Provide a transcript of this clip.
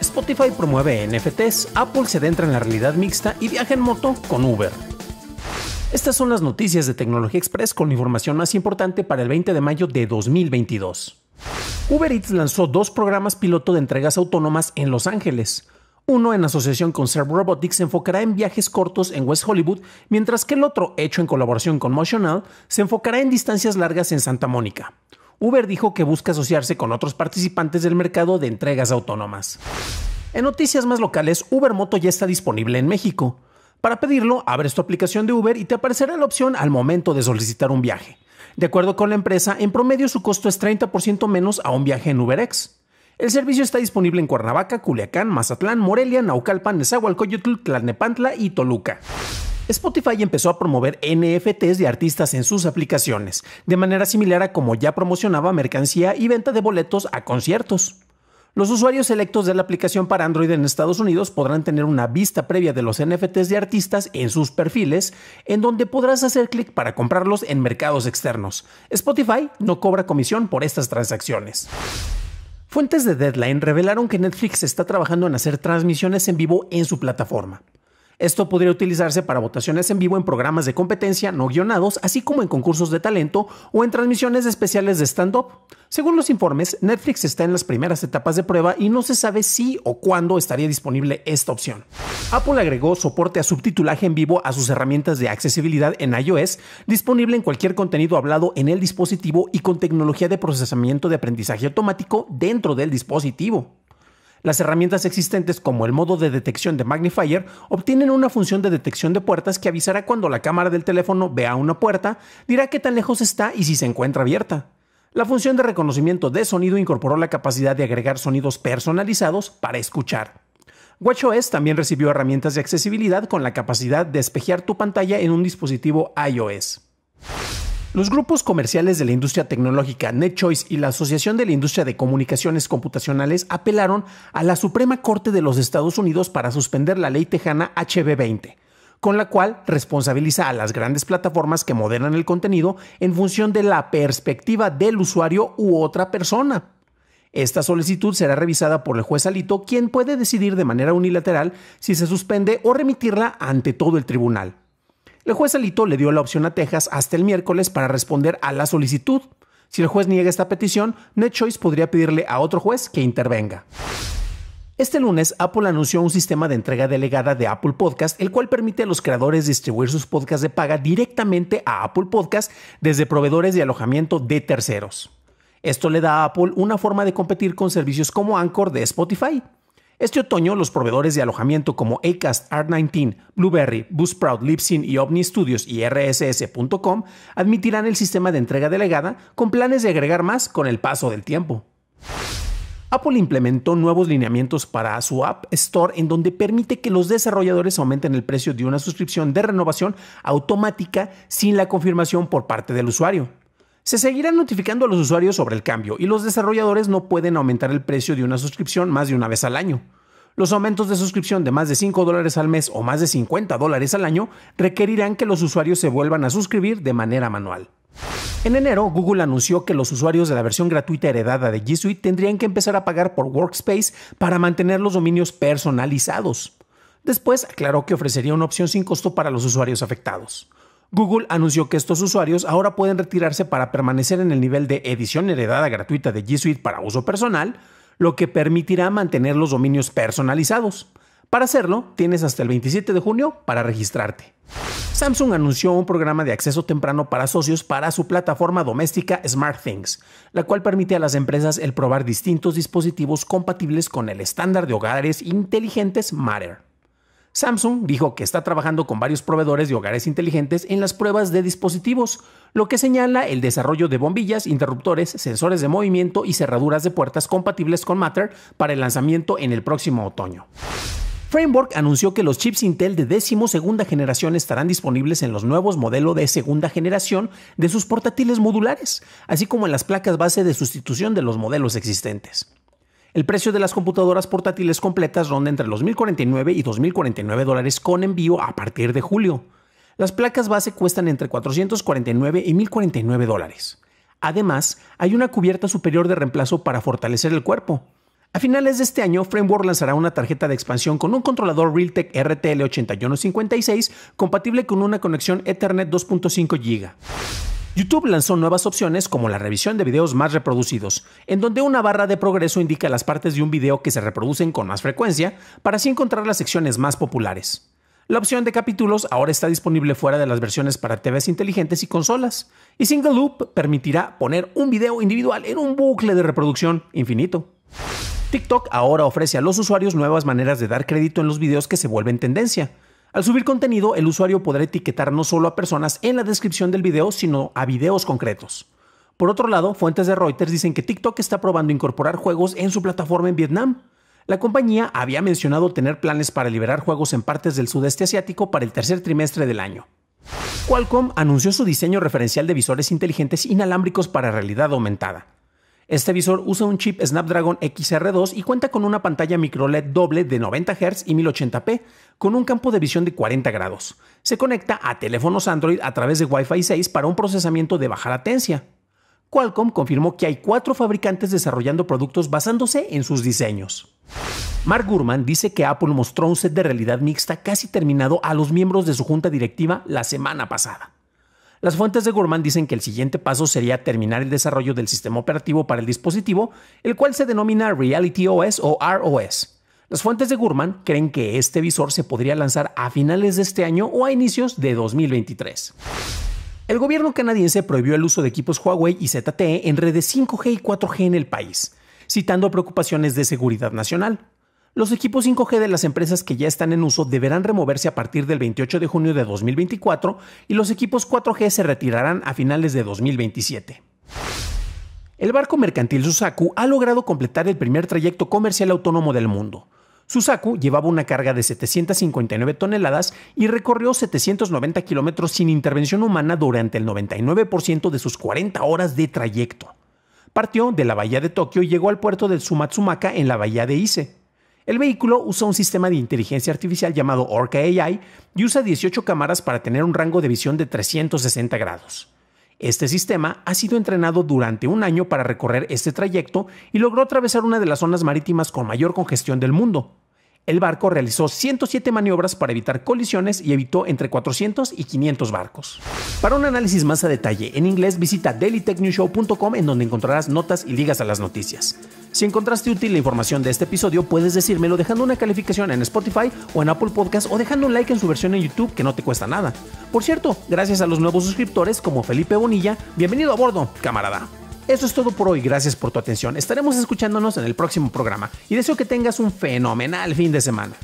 Spotify promueve NFTs, Apple se adentra en la realidad mixta y viaja en moto con Uber. Estas son las noticias de Tecnología Express con la información más importante para el 20 de mayo de 2022. Uber Eats lanzó dos programas piloto de entregas autónomas en Los Ángeles. Uno en asociación con Serve Robotics se enfocará en viajes cortos en West Hollywood, mientras que el otro, hecho en colaboración con Motional, se enfocará en distancias largas en Santa Mónica. Uber dijo que busca asociarse con otros participantes del mercado de entregas autónomas. En noticias más locales, Uber Moto ya está disponible en México. Para pedirlo, abres tu aplicación de Uber y te aparecerá la opción al momento de solicitar un viaje. De acuerdo con la empresa, en promedio su costo es 30% menos a un viaje en UberX. El servicio está disponible en Cuernavaca, Culiacán, Mazatlán, Morelia, Naucalpan, Nezahualcóyotl, Tlalnepantla y Toluca. Spotify empezó a promover NFTs de artistas en sus aplicaciones, de manera similar a como ya promocionaba mercancía y venta de boletos a conciertos. Los usuarios electos de la aplicación para Android en Estados Unidos podrán tener una vista previa de los NFTs de artistas en sus perfiles, en donde podrás hacer clic para comprarlos en mercados externos. Spotify no cobra comisión por estas transacciones. Fuentes de Deadline revelaron que Netflix está trabajando en hacer transmisiones en vivo en su plataforma. Esto podría utilizarse para votaciones en vivo en programas de competencia no guionados, así como en concursos de talento o en transmisiones especiales de stand-up. Según los informes, Netflix está en las primeras etapas de prueba y no se sabe si o cuándo estaría disponible esta opción. Apple agregó soporte a subtitulaje en vivo a sus herramientas de accesibilidad en iOS, disponible en cualquier contenido hablado en el dispositivo y con tecnología de procesamiento de aprendizaje automático dentro del dispositivo. Las herramientas existentes como el modo de detección de Magnifier obtienen una función de detección de puertas que avisará cuando la cámara del teléfono vea una puerta, dirá qué tan lejos está y si se encuentra abierta. La función de reconocimiento de sonido incorporó la capacidad de agregar sonidos personalizados para escuchar. WatchOS también recibió herramientas de accesibilidad con la capacidad de espejear tu pantalla en un dispositivo iOS. Los grupos comerciales de la industria tecnológica NetChoice y la Asociación de la Industria de Comunicaciones Computacionales apelaron a la Suprema Corte de los Estados Unidos para suspender la ley tejana HB 20 con la cual responsabiliza a las grandes plataformas que moderan el contenido en función de la perspectiva del usuario u otra persona. Esta solicitud será revisada por el juez Alito, quien puede decidir de manera unilateral si se suspende o remitirla ante todo el tribunal. El juez Alito le dio la opción a Texas hasta el miércoles para responder a la solicitud. Si el juez niega esta petición, NetChoice podría pedirle a otro juez que intervenga. Este lunes, Apple anunció un sistema de entrega delegada de Apple Podcast, el cual permite a los creadores distribuir sus podcasts de paga directamente a Apple Podcast desde proveedores de alojamiento de terceros. Esto le da a Apple una forma de competir con servicios como Anchor de Spotify. Este otoño, los proveedores de alojamiento como Acast, Art19, Blueberry, Buzzsprout, Lipsin y Omni Studios y RSS.com admitirán el sistema de entrega delegada con planes de agregar más con el paso del tiempo. Apple implementó nuevos lineamientos para su App Store en donde permite que los desarrolladores aumenten el precio de una suscripción de renovación automática sin la confirmación por parte del usuario. Se seguirán notificando a los usuarios sobre el cambio y los desarrolladores no pueden aumentar el precio de una suscripción más de una vez al año. Los aumentos de suscripción de más de 5 dólares al mes o más de 50 dólares al año requerirán que los usuarios se vuelvan a suscribir de manera manual. En enero, Google anunció que los usuarios de la versión gratuita heredada de G Suite tendrían que empezar a pagar por Workspace para mantener los dominios personalizados. Después aclaró que ofrecería una opción sin costo para los usuarios afectados. Google anunció que estos usuarios ahora pueden retirarse para permanecer en el nivel de edición heredada gratuita de G Suite para uso personal, lo que permitirá mantener los dominios personalizados. Para hacerlo, tienes hasta el 27 de junio para registrarte. Samsung anunció un programa de acceso temprano para socios para su plataforma doméstica SmartThings, la cual permite a las empresas el probar distintos dispositivos compatibles con el estándar de hogares inteligentes Matter. Samsung dijo que está trabajando con varios proveedores de hogares inteligentes en las pruebas de dispositivos, lo que señala el desarrollo de bombillas, interruptores, sensores de movimiento y cerraduras de puertas compatibles con Matter para el lanzamiento en el próximo otoño. Framework anunció que los chips Intel de décimo segunda generación estarán disponibles en los nuevos modelos de segunda generación de sus portátiles modulares, así como en las placas base de sustitución de los modelos existentes. El precio de las computadoras portátiles completas ronda entre los 1.049 y 2.049 con envío a partir de julio. Las placas base cuestan entre 449 y 1.049 Además, hay una cubierta superior de reemplazo para fortalecer el cuerpo. A finales de este año, Framework lanzará una tarjeta de expansión con un controlador Realtek RTL8156 compatible con una conexión Ethernet 2.5 GB. YouTube lanzó nuevas opciones como la revisión de videos más reproducidos, en donde una barra de progreso indica las partes de un video que se reproducen con más frecuencia para así encontrar las secciones más populares. La opción de capítulos ahora está disponible fuera de las versiones para TVs inteligentes y consolas, y Single Loop permitirá poner un video individual en un bucle de reproducción infinito. TikTok ahora ofrece a los usuarios nuevas maneras de dar crédito en los videos que se vuelven tendencia, al subir contenido, el usuario podrá etiquetar no solo a personas en la descripción del video, sino a videos concretos. Por otro lado, fuentes de Reuters dicen que TikTok está probando incorporar juegos en su plataforma en Vietnam. La compañía había mencionado tener planes para liberar juegos en partes del sudeste asiático para el tercer trimestre del año. Qualcomm anunció su diseño referencial de visores inteligentes inalámbricos para realidad aumentada. Este visor usa un chip Snapdragon XR2 y cuenta con una pantalla microLED doble de 90 Hz y 1080p, con un campo de visión de 40 grados. Se conecta a teléfonos Android a través de Wi-Fi 6 para un procesamiento de baja latencia. Qualcomm confirmó que hay cuatro fabricantes desarrollando productos basándose en sus diseños. Mark Gurman dice que Apple mostró un set de realidad mixta casi terminado a los miembros de su junta directiva la semana pasada. Las fuentes de Gurman dicen que el siguiente paso sería terminar el desarrollo del sistema operativo para el dispositivo, el cual se denomina Reality OS o ROS. Las fuentes de Gurman creen que este visor se podría lanzar a finales de este año o a inicios de 2023. El gobierno canadiense prohibió el uso de equipos Huawei y ZTE en redes 5G y 4G en el país, citando preocupaciones de seguridad nacional. Los equipos 5G de las empresas que ya están en uso deberán removerse a partir del 28 de junio de 2024 y los equipos 4G se retirarán a finales de 2027. El barco mercantil Susaku ha logrado completar el primer trayecto comercial autónomo del mundo. Susaku llevaba una carga de 759 toneladas y recorrió 790 kilómetros sin intervención humana durante el 99% de sus 40 horas de trayecto. Partió de la bahía de Tokio y llegó al puerto de Sumatsumaka en la bahía de Ise. El vehículo usa un sistema de inteligencia artificial llamado Orca AI y usa 18 cámaras para tener un rango de visión de 360 grados. Este sistema ha sido entrenado durante un año para recorrer este trayecto y logró atravesar una de las zonas marítimas con mayor congestión del mundo. El barco realizó 107 maniobras para evitar colisiones y evitó entre 400 y 500 barcos. Para un análisis más a detalle en inglés, visita dailytechnewshow.com en donde encontrarás notas y ligas a las noticias. Si encontraste útil la información de este episodio, puedes decírmelo dejando una calificación en Spotify o en Apple Podcast o dejando un like en su versión en YouTube que no te cuesta nada. Por cierto, gracias a los nuevos suscriptores como Felipe Bonilla, bienvenido a bordo, camarada. Eso es todo por hoy, gracias por tu atención. Estaremos escuchándonos en el próximo programa y deseo que tengas un fenomenal fin de semana.